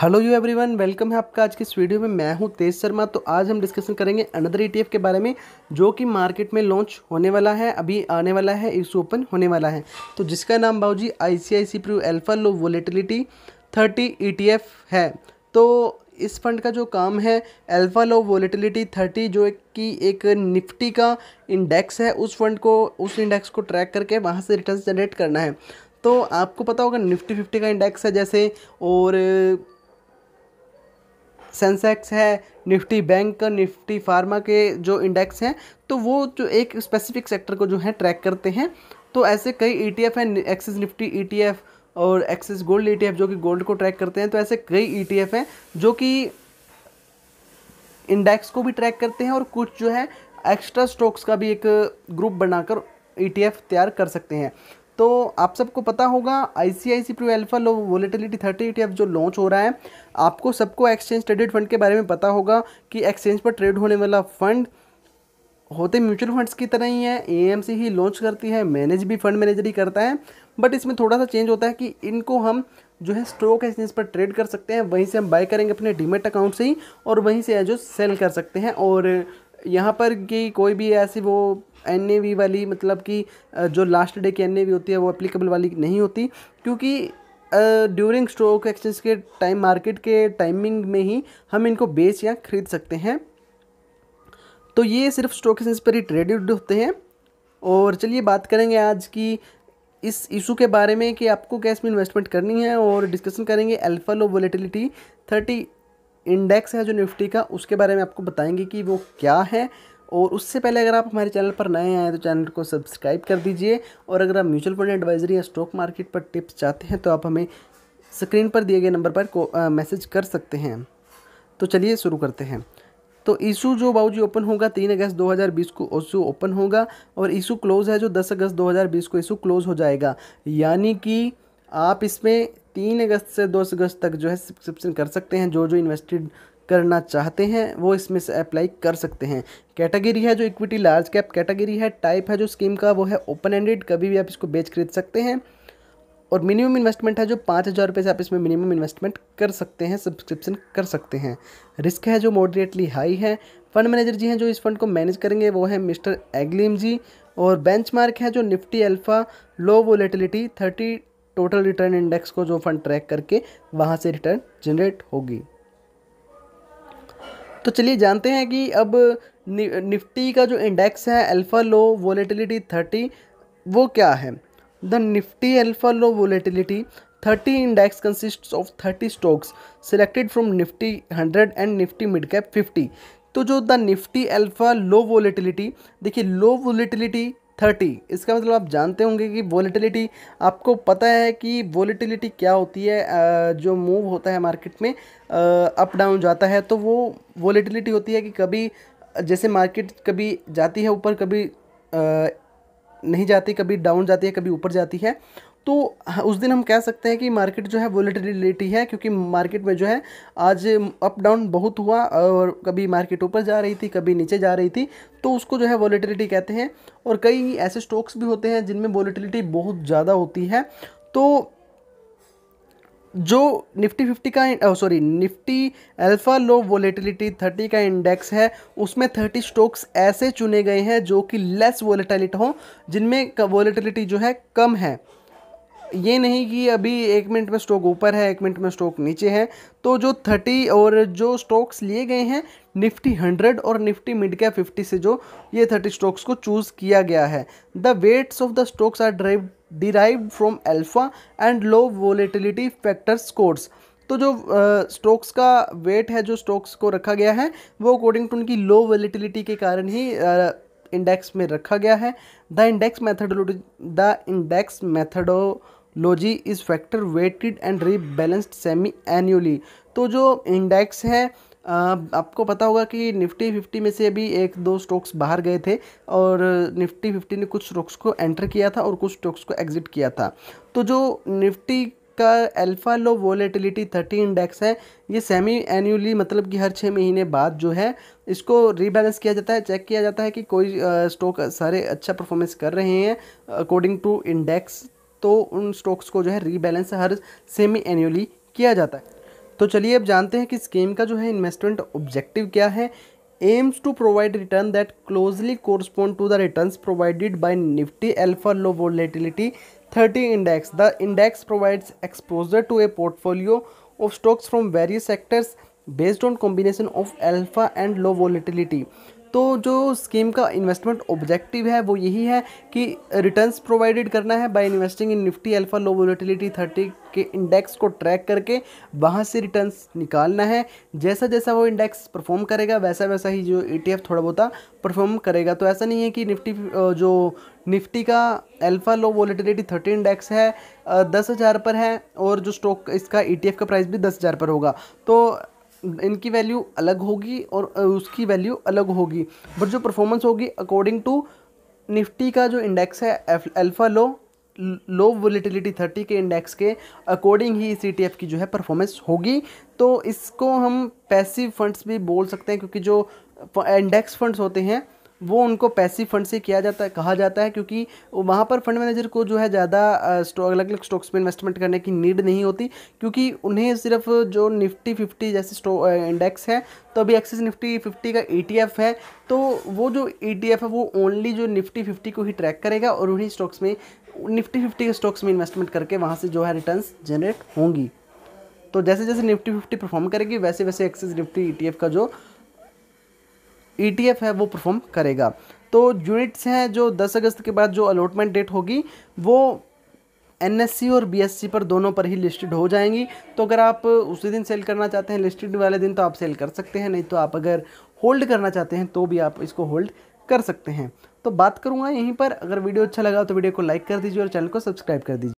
hello you everyone welcome है आपका आज की इस वीडियो में मैं हूं तेज शर्मा तो आज हम डिस्कशन करेंगे अनदर ईटीएफ e के बारे में जो कि मार्केट में लॉन्च होने वाला है अभी आने वाला है इस ओपन होने वाला है तो जिसका नाम बाबूजी I C I C Pru alpha low volatility thirty E है तो इस फंड का जो काम है एल्फ़ा लो वोलेटिलिटी थर्टी जो कि एक निफ्टी का इंडेक्स है उस फंड को उस इंडेक्स को ट्रैक करके वहाँ से रिटर्न जनरेट करना है तो आपको पता होगा निफ्टी फिफ्टी का इंडेक्स है जैसे और सेंसेक्स है निफ्टी बैंक निफ्टी फार्मा के जो इंडेक्स हैं तो वो जो एक स्पेसिफिक सेक्टर को जो है ट्रैक करते हैं तो ऐसे कई ई e हैं एक्सिस निफ्टी ई और एक्सिस गोल्ड ई जो कि गोल्ड को ट्रैक करते हैं तो ऐसे कई ई e हैं जो कि इंडेक्स को भी ट्रैक करते हैं और कुछ जो है एक्स्ट्रा स्टॉक्स का भी एक ग्रुप बनाकर ई e तैयार कर सकते हैं तो आप सबको पता होगा I C I C pro alpha low volatility thirty F जो लॉन्च हो रहा है आपको सबको एक्सचेंज ट्रेडेड फंड के बारे में पता होगा कि एक्सचेंज पर ट्रेड होने वाला फंड होते म्यूचुअल फंड्स की तरह ही है ए एम ही लॉन्च करती है मैनेज भी फंड मैनेजर ही करता है बट इसमें थोड़ा सा चेंज होता है कि इनको हम जो है स्टॉक एक्सचेंज पर ट्रेड कर सकते हैं वहीं से हम बाय करेंगे अपने डीमेट अकाउंट से ही और वहीं से जो सेल कर सकते हैं और यहाँ पर कि कोई भी ऐसी वो एन ए वी वाली मतलब कि जो लास्ट डे की एन ए वी होती है वो अप्लीकेबल वाली नहीं होती क्योंकि ड्यूरिंग स्टॉक एक्सचेंज के टाइम मार्केट के टाइमिंग में ही हम इनको बेच या खरीद सकते हैं तो ये सिर्फ स्टॉक एक्सचेंज पर ही ट्रेडेड होते हैं और चलिए बात करेंगे आज की इस इशू के बारे में कि आपको कैसे में इन्वेस्टमेंट करनी है और डिस्कशन करेंगे alpha low volatility thirty index है जो निफ्टी का उसके बारे में आपको बताएंगे कि वो क्या है और उससे पहले अगर आप हमारे चैनल पर नए हैं तो चैनल को सब्सक्राइब कर दीजिए और अगर आप म्यूचुअल फंड एडवाइजरी या स्टॉक मार्केट पर टिप्स चाहते हैं तो आप हमें स्क्रीन पर दिए गए नंबर पर मैसेज कर सकते हैं तो चलिए शुरू करते हैं तो ईशू जो बाबू जी ओपन होगा तीन अगस्त 2020 को ईशू ओपन होगा और ईशू क्लोज है जो 10 अगस्त 2020 को ईशू क्लोज हो जाएगा यानी कि आप इसमें तीन अगस्त से दो अगस्त तक जो है सब्सक्रिप्शन कर सकते हैं जो जो इन्वेस्टेड करना चाहते हैं वो इसमें से अप्लाई कर सकते हैं कैटेगरी है जो इक्विटी लार्ज कैप कैटेगरी है टाइप है जो स्कीम का वो है ओपन एंडेड कभी भी आप इसको बेच खरीद सकते हैं और मिनिमम इन्वेस्टमेंट है जो पाँच हज़ार रुपये से आप इसमें मिनिमम इन्वेस्टमेंट कर सकते हैं सब्सक्रिप्शन कर सकते हैं रिस्क है जो मॉडरेटली हाई है फंड मैनेजर जी हैं जो इस फंड को मैनेज करेंगे वो है मिस्टर एग्लिम जी और बेंचमार्क है जो Nifty alpha low volatility thirty total return index को जो फंड ट्रैक करके वहाँ से रिटर्न जनरेट होगी तो चलिए जानते हैं कि अब नि, निफ्टी का जो इंडेक्स है अल्फ़ा लो वोलेटिलिटी थर्टी वो क्या है the Nifty alpha low volatility thirty index consist of thirty stocks selected from Nifty hundred and Nifty mid cap fifty तो जो the Nifty alpha low volatility देखिए low volatility thirty इसका मतलब आप जानते होंगे कि वॉलीटिलिटी आपको पता है कि वॉलीटिलिटी क्या होती है जो मूव होता है मार्केट में अप डाउन जाता है तो वो वॉलीटिलिटी होती है कि कभी जैसे मार्केट कभी जाती है ऊपर कभी नहीं जाती कभी डाउन जाती है कभी ऊपर जाती है तो उस दिन हम कह सकते हैं कि मार्केट जो है वोलेटिलिटी है क्योंकि मार्केट में जो है आज अप डाउन बहुत हुआ और कभी मार्केट ऊपर जा रही थी कभी नीचे जा रही थी तो उसको जो है वोलेटिलिटी कहते हैं और कई ऐसे स्टॉक्स भी होते हैं जिनमें वोलेटिलिटी बहुत ज़्यादा होती है तो जो निफ्टी फिफ्टी का sorry Nifty alpha low volatility thirty का इंडेक्स है उसमें थर्टी स्टॉक्स ऐसे चुने गए हैं जो कि लेस वोलेटिलिटी हों जिनमें वोलेटिलिटी जो है कम है ये नहीं कि अभी एक मिनट में स्टॉक ऊपर है एक मिनट में स्टॉक नीचे है तो जो थर्टी और जो स्टॉक्स लिए गए हैं निफ्टी हंड्रेड और निफ्टी मिड कैप फिफ्टी से जो ये थर्टी स्टॉक्स को चूज़ किया गया है the weights of the stocks are drive derive from alpha and low volatility factor scores तो जो स्टॉक्स uh, का वेट है जो स्टॉक्स को रखा गया है वो अकॉर्डिंग टू उनकी लो वोलेटिलिटी के कारण ही इंडेक्स uh, में रखा गया है the index methodology the index methodology is factor weighted and rebalanced semi annually तो जो इंडेक्स है आपको पता होगा कि निफ्टी फिफ्टी में से अभी एक दो स्टॉक्स बाहर गए थे और निफ्टी फिफ्टी ने कुछ स्टॉक्स को एंटर किया था और कुछ स्टॉक्स को एग्जिट किया था तो जो निफ्टी का alpha low volatility thirty index है ये सेमी एनुअली मतलब कि हर छः महीने बाद जो है इसको रीबैलेंस किया जाता है चेक किया जाता है कि कोई स्टॉक सारे अच्छा परफॉर्मेंस कर रहे हैं अकॉर्डिंग टू इंडेक्स तो उन स्टॉक्स को जो है रीबैलेंस हर सेमी एनुअली किया जाता है तो चलिए अब जानते हैं कि स्कीम का जो है इन्वेस्टमेंट ऑब्जेक्टिव क्या है aims to provide return that closely correspond to the return provided by Nifty alpha low volatility thirty index the index provides exposure to a portfolio of stocks from various sectors based on combination of alpha and low volatility तो जो scheme का investment objective है वो यही है कि returns provided करना है by investing in Nifty alpha low volatility thirty के इंडेक्स को ट्रैक करके वहाँ से रिटर्न्स निकालना है जैसा जैसा वो इंडेक्स परफॉर्म करेगा वैसा वैसा ही जो ई e थोड़ा बहुत परफॉर्म करेगा तो ऐसा नहीं है कि निफ्टी जो निफ्टी का alpha low volatility thirty index है दस हज़ार पर है और जो स्टॉक इसका ई e का प्राइस भी दस हज़ार पर होगा तो इनकी वैल्यू अलग होगी और उसकी वैल्यू अलग होगी बट जो परफॉर्मेंस होगी अकॉर्डिंग टू निफ्टी का जो इंडेक्स है alpha low low volatility thirty के इंडेक्स के अकॉर्डिंग ही सी की जो है परफॉर्मेंस होगी तो इसको हम पैसिव फंड्स भी बोल सकते हैं क्योंकि जो इंडेक्स फंड्स होते हैं वो उनको पैसिव फंड से किया जाता है कहा जाता है क्योंकि वहाँ पर फंड मैनेजर को जो है ज़्यादा अलग अलग स्टॉक्स में इन्वेस्टमेंट करने की नीड नहीं होती क्योंकि उन्हें सिर्फ जो निफ्टी फिफ्टी जैसे इंडेक्स है तो अभी एक्सिस निफ्टी फिफ्टी का ई e है तो वो जो ई e है वो ओनली जो निफ्टी फिफ्टी को ही ट्रैक करेगा और उन्हीं स्टॉक्स में निफ्टी फिफ्टी के स्टॉक्स में इन्वेस्टमेंट करके वहाँ से जो है रिटर्न जनरेट होंगी तो जैसे जैसे निफ्टी फिफ्टी परफॉर्म करेगी वैसे वैसे एक्सेस निफ्टी ई का जो ईटीएफ e है वो परफॉर्म करेगा तो यूनिट्स हैं जो 10 अगस्त के बाद जो अलॉटमेंट डेट होगी वो एनएससी और बीएससी पर दोनों पर ही लिस्टेड हो जाएंगी तो अगर आप उसी दिन सेल करना चाहते हैं लिस्टेड वाले दिन तो आप सेल कर सकते हैं नहीं तो आप अगर होल्ड करना चाहते हैं तो भी आप इसको होल्ड कर सकते हैं तो बात करूँगा यहीं पर अगर वीडियो अच्छा लगा तो वीडियो को लाइक कर दीजिए और चैनल को सब्सक्राइब कर दीजिए